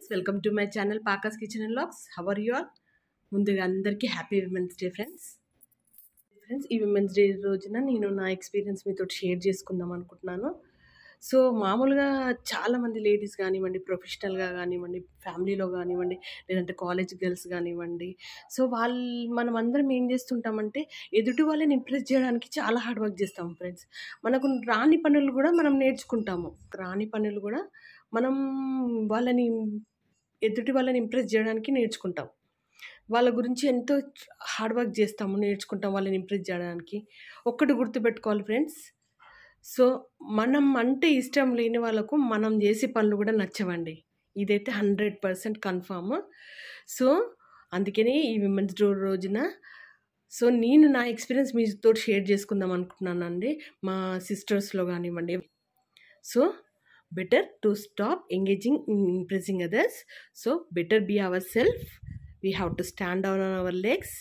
friends welcome to my channel Pakas kitchen and లాక్స్ హవర్ you all ముందుగా అందరికీ happy women's day friends friends ఈ విమెన్స్ డే రోజున నేను నా ఎక్స్పీరియన్స్ మీతో షేర్ చేసుకుందాం అనుకుంటున్నాను సో మామూలుగా చాలామంది లేడీస్ కానివ్వండి ప్రొఫెషనల్గా కానివ్వండి ఫ్యామిలీలో కానివ్వండి లేదంటే కాలేజ్ గర్ల్స్ కానివ్వండి సో వాళ్ళు మనం అందరం ఏం చేస్తుంటామంటే ఎదుటి వాళ్ళని ఇంప్రెస్ చేయడానికి చాలా హార్డ్ వర్క్ చేస్తాము ఫ్రెండ్స్ మనకు రాని పనులు కూడా మనం నేర్చుకుంటాము రాని పనులు కూడా మనం వాళ్ళని ఎదుటి వాళ్ళని ఇంప్రెస్ చేయడానికి నేర్చుకుంటాం వాళ్ళ గురించి ఎంతో హార్డ్ వర్క్ చేస్తాము నేర్చుకుంటాం వాళ్ళని ఇంప్రెస్ చేయడానికి ఒక్కటి గుర్తుపెట్టుకోవాలి ఫ్రెండ్స్ సో మనం అంటే ఇష్టం లేని వాళ్ళకు మనం చేసే పనులు కూడా నచ్చవండి ఇదైతే హండ్రెడ్ పర్సెంట్ కన్ఫామ్ సో అందుకనే ఈ విమెన్స్ డే రోజున సో నేను నా ఎక్స్పీరియన్స్ మీతో షేర్ చేసుకుందాం అనుకుంటున్నానండి మా సిస్టర్స్లో కానివ్వండి so better to stop engaging in impressing others so better be ourselves we have to stand on our legs